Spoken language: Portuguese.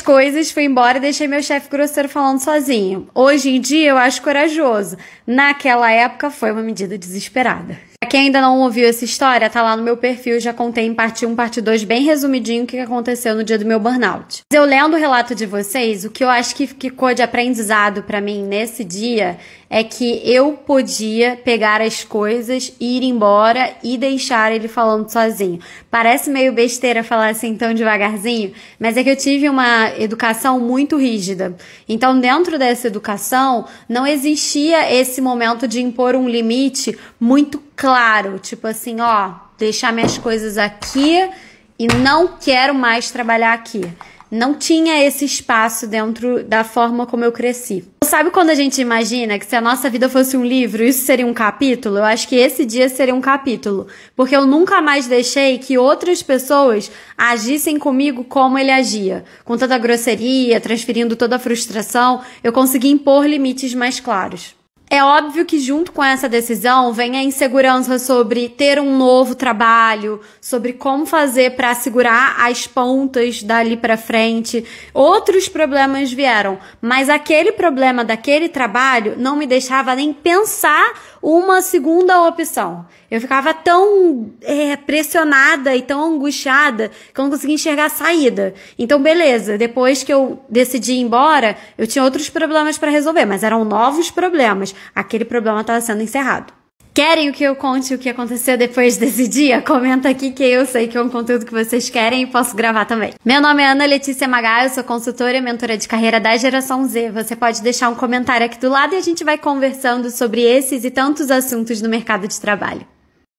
coisas, fui embora e deixei meu chefe grosseiro falando sozinho. Hoje em dia eu acho corajoso. Naquela época foi uma medida desesperada quem ainda não ouviu essa história, tá lá no meu perfil, já contei em parte 1, parte 2, bem resumidinho o que aconteceu no dia do meu burnout. Eu lendo o relato de vocês, o que eu acho que ficou de aprendizado para mim nesse dia é que eu podia pegar as coisas, ir embora e deixar ele falando sozinho. Parece meio besteira falar assim tão devagarzinho, mas é que eu tive uma educação muito rígida. Então, dentro dessa educação, não existia esse momento de impor um limite muito claro, tipo assim, ó, deixar minhas coisas aqui e não quero mais trabalhar aqui. Não tinha esse espaço dentro da forma como eu cresci. Sabe quando a gente imagina que se a nossa vida fosse um livro, isso seria um capítulo? Eu acho que esse dia seria um capítulo. Porque eu nunca mais deixei que outras pessoas agissem comigo como ele agia. Com tanta grosseria, transferindo toda a frustração, eu consegui impor limites mais claros. É óbvio que junto com essa decisão vem a insegurança sobre ter um novo trabalho, sobre como fazer para segurar as pontas dali para frente. Outros problemas vieram, mas aquele problema daquele trabalho não me deixava nem pensar uma segunda opção. Eu ficava tão é, pressionada e tão angustiada que eu não conseguia enxergar a saída. Então, beleza, depois que eu decidi ir embora, eu tinha outros problemas para resolver, mas eram novos problemas aquele problema estava sendo encerrado. Querem que eu conte o que aconteceu depois desse dia? Comenta aqui que eu sei que é um conteúdo que vocês querem e posso gravar também. Meu nome é Ana Letícia eu sou consultora e mentora de carreira da geração Z. Você pode deixar um comentário aqui do lado e a gente vai conversando sobre esses e tantos assuntos no mercado de trabalho.